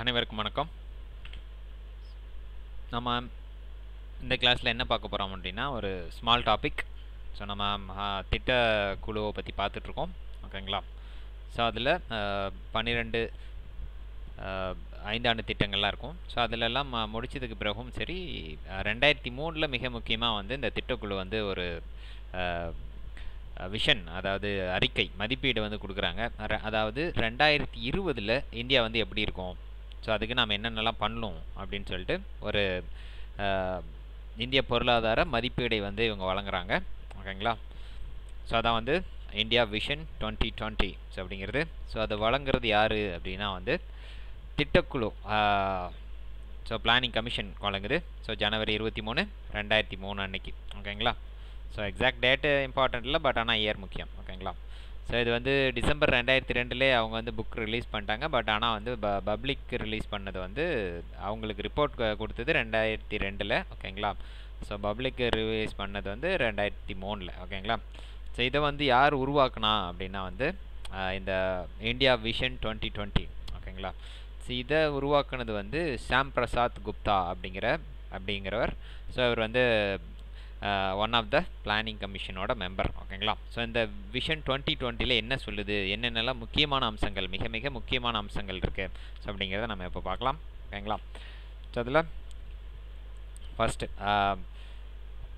அனைவருக்கும் வணக்கம் நம்ம இந்த கிளாஸில் என்ன பார்க்க போகிறோம் அப்படின்னா ஒரு ஸ்மால் டாபிக் ஸோ நம்ம திட்ட குழுவை பற்றி பார்த்துட்ருக்கோம் ஓகேங்களா ஸோ அதில் பன்னிரெண்டு ஐந்தாண்டு திட்டங்கள்லாம் இருக்கும் ஸோ அதிலெல்லாம் முடித்ததுக்கு பிறகும் சரி ரெண்டாயிரத்தி மூணில் மிக முக்கியமாக வந்து இந்த திட்டக்குழு வந்து ஒரு விஷன் அதாவது அறிக்கை மதிப்பீடு வந்து கொடுக்குறாங்க அதாவது ரெண்டாயிரத்தி இருபதில் இந்தியா வந்து எப்படி இருக்கும் ஸோ அதுக்கு நாம் என்னென்னலாம் பண்ணணும் அப்படின்னு சொல்லிட்டு ஒரு இந்திய பொருளாதார மதிப்பீடை வந்து இவங்க வழங்குறாங்க ஓகேங்களா ஸோ அதான் வந்து India vision twenty twenty so அப்படிங்கிறது ஸோ அது வழங்குறது யார் அப்படின்னா வந்து திட்டக்குழு ஸோ பிளானிங் கமிஷன் வழங்குது ஸோ ஜனவரி இருபத்தி மூணு ரெண்டாயிரத்தி மூணு அன்னைக்கு ஓகேங்களா ஸோ எக்ஸாக்ட் டேட்டு இம்பார்ட்டன்ட் இல்லை பட் ஆனால் இயர் முக்கியம் ஓகேங்களா ஸோ இது வந்து டிசம்பர் ரெண்டாயிரத்தி ரெண்டுலேயே அவங்க வந்து புக் ரிலீஸ் பண்ணிட்டாங்க பட் ஆனால் வந்து ப பப்ளிக் ரிலீஸ் பண்ணது வந்து அவங்களுக்கு ரிப்போர்ட் கொடுத்தது ரெண்டாயிரத்தி ரெண்டில் ஓகேங்களா ஸோ பப்ளிக் ரிலீஸ் பண்ணது வந்து ரெண்டாயிரத்தி மூணில் ஓகேங்களா ஸோ இதை வந்து யார் உருவாக்குனா அப்படின்னா வந்து இந்த இந்தியா விஷன் டுவெண்ட்டி டுவெண்ட்டி ஓகேங்களா ஸோ இதை உருவாக்குனது வந்து சாம் பிரசாத் குப்தா அப்படிங்கிற அப்படிங்கிறவர் ஸோ இவர் வந்து ஒன் ஆஃப் த பிளானிங் கமிஷனோட மெம்பர் ஓகேங்களா ஸோ இந்த விஷன் டுவெண்ட்டி டுவெண்ட்டியில் என்ன சொல்லுது என்னென்னலாம் முக்கியமான அம்சங்கள் மிக மிக முக்கியமான அம்சங்கள் இருக்குது ஸோ அப்படிங்கிறத நம்ம இப்போ பார்க்கலாம் ஓகேங்களா ஸோ அதில் ஃபஸ்ட்டு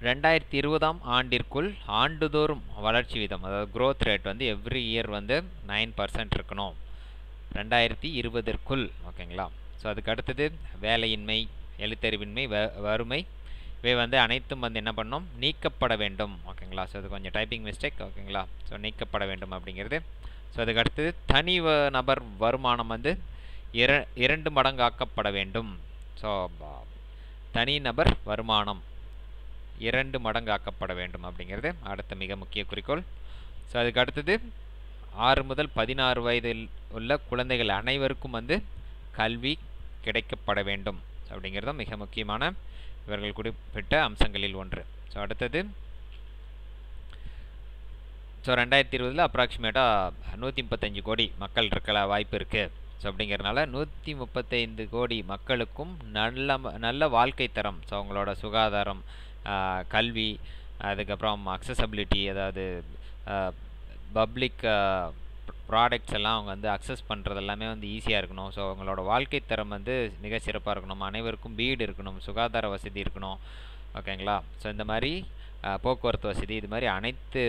ரெண்டாயிரத்தி இருபதாம் ஆண்டிற்குள் ஆண்டுதோறும் வளர்ச்சி வீதம் அதாவது க்ரோத் ரேட் வந்து எவ்ரி இயர் வந்து நைன் பர்சன்ட் இருக்கணும் ரெண்டாயிரத்தி இருபதற்குள் ஓகேங்களா ஸோ அதுக்கு அடுத்தது வேலையின்மை எழுத்தறிவின்மை வ வறுமை இவை வந்து அனைத்தும் வந்து என்ன பண்ணும் நீக்கப்பட வேண்டும் ஓகேங்களா ஸோ அது கொஞ்சம் டைப்பிங் மிஸ்டேக் ஓகேங்களா ஸோ நீக்கப்பட வேண்டும் அப்படிங்கிறது ஸோ அதுக்கு அடுத்தது தனி நபர் வருமானம் வந்து இர இரண்டு ஆக்கப்பட வேண்டும் ஸோ தனி நபர் வருமானம் இரண்டு மடங்காக்கப்பட வேண்டும் அப்படிங்கிறது அடுத்த மிக முக்கிய குறிக்கோள் ஸோ அதுக்கு அடுத்தது ஆறு முதல் பதினாறு வயதில் உள்ள குழந்தைகள் அனைவருக்கும் வந்து கல்வி கிடைக்கப்பட வேண்டும் அப்படிங்கிறதும் மிக முக்கியமான இவர்கள் குறிப்பிட்ட அம்சங்களில் ஒன்று ஸோ அடுத்தது ஸோ ரெண்டாயிரத்தி இருபதில் அப்ராக்சிமேட்டாக நூற்றி முப்பத்தஞ்சு கோடி மக்கள் இருக்கல வாய்ப்பு இருக்குது ஸோ அப்படிங்கிறனால நூற்றி முப்பத்தைந்து கோடி மக்களுக்கும் நல்ல நல்ல வாழ்க்கை தரம் ஸோ அவங்களோட சுகாதாரம் கல்வி அதுக்கப்புறம் அக்சசபிலிட்டி அதாவது பப்ளிக் ப்ராடக்ட்ஸ் எல்லாம் அவங்க வந்து அக்சஸ் பண்ணுறது எல்லாமே வந்து ஈஸியாக இருக்கணும் ஸோ அவங்களோட வாழ்க்கை தரம் வந்து மிக சிறப்பாக இருக்கணும் அனைவருக்கும் வீடு இருக்கணும் சுகாதார வசதி இருக்கணும் ஓகேங்களா ஸோ இந்த மாதிரி போக்குவரத்து வசதி இது மாதிரி அனைத்துமே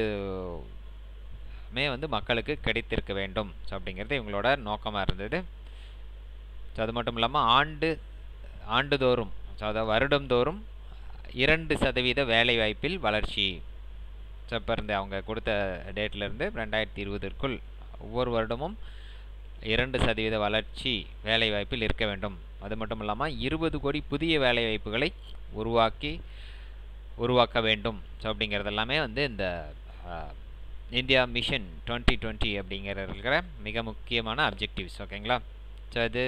வந்து மக்களுக்கு கிடைத்திருக்க வேண்டும் ஸோ அப்படிங்கிறது இவங்களோட நோக்கமாக இருந்தது ஸோ அது மட்டும் இல்லாமல் ஆண்டு ஆண்டுதோறும் ஸோ அதாவது வருடந்தோறும் இரண்டு சதவீத வேலைவாய்ப்பில் வளர்ச்சி ஸோ இப்போ இருந்து அவங்க கொடுத்த டேட்டிலேருந்து ரெண்டாயிரத்தி இருபதுக்குள் ஒவ்வொரு வருடமும் இரண்டு சதவீத வளர்ச்சி வேலைவாய்ப்பில் இருக்க வேண்டும் அது மட்டும் இல்லாமல் இருபது கோடி புதிய வேலைவாய்ப்புகளை உருவாக்கி உருவாக்க வேண்டும் ஸோ அப்படிங்கிறது எல்லாமே வந்து இந்த இந்தியா மிஷன் டுவெண்ட்டி டுவெண்ட்டி அப்படிங்கிற மிக முக்கியமான அப்ஜெக்டிவ்ஸ் ஓகேங்களா ஸோ இது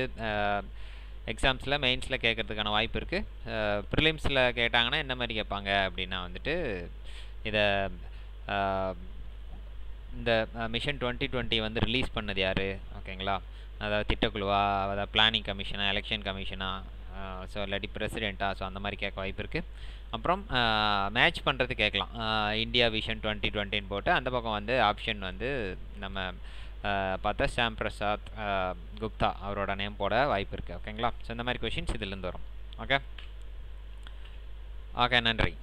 எக்ஸாம்ஸில் மெயின்ஸில் கேட்குறதுக்கான வாய்ப்பு இருக்குது ப்ரிலிம்ஸில் கேட்டாங்கன்னா என்ன மாதிரி கேட்பாங்க அப்படின்னா வந்துட்டு இதை இந்த மிஷன் டுவெண்ட்டி டுவெண்ட்டி வந்து ரிலீஸ் பண்ணது யார் ஓகேங்களா அதாவது திட்டக்குழுவா அதாவது பிளானிங் கமிஷனாக எலெக்ஷன் கமிஷனா ஸோ இல்லாட்டி பிரசிடெண்ட்டாக ஸோ அந்த மாதிரி கேட்க வாய்ப்பு இருக்குது அப்புறம் மேட்ச் பண்ணுறது கேட்கலாம் இந்தியா விஷன் டுவெண்ட்டி டுவெண்ட்டின்னு போட்டு அந்த பக்கம் வந்து ஆப்ஷன் வந்து நம்ம பார்த்தா ஷாம் பிரசாத் குப்தா அவரோட நேம் போட வாய்ப்பு இருக்குது ஓகேங்களா ஸோ இந்த மாதிரி கொஷின்ஸ் இதுலேருந்து வரும் ஓகே ஓகே நன்றி